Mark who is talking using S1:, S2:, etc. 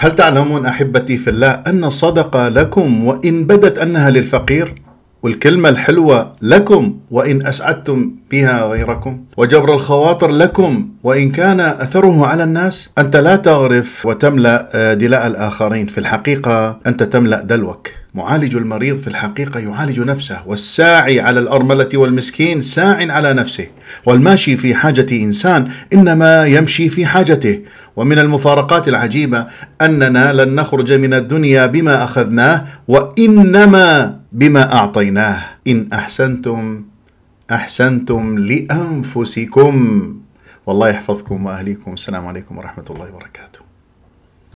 S1: هل تعلمون احبتي في الله ان الصدقه لكم وان بدت انها للفقير والكلمه الحلوه لكم وان اسعدتم بها غيركم وجبر الخواطر لكم وان كان اثره على الناس انت لا تغرف وتملا آه، دلاء الاخرين في الحقيقه انت تملا دلوك معالج المريض في الحقيقة يعالج نفسه والساعي على الأرملة والمسكين ساع على نفسه والماشي في حاجة إنسان إنما يمشي في حاجته ومن المفارقات العجيبة أننا لن نخرج من الدنيا بما أخذناه وإنما بما أعطيناه إن أحسنتم أحسنتم لأنفسكم والله يحفظكم وأهليكم السلام عليكم ورحمة الله وبركاته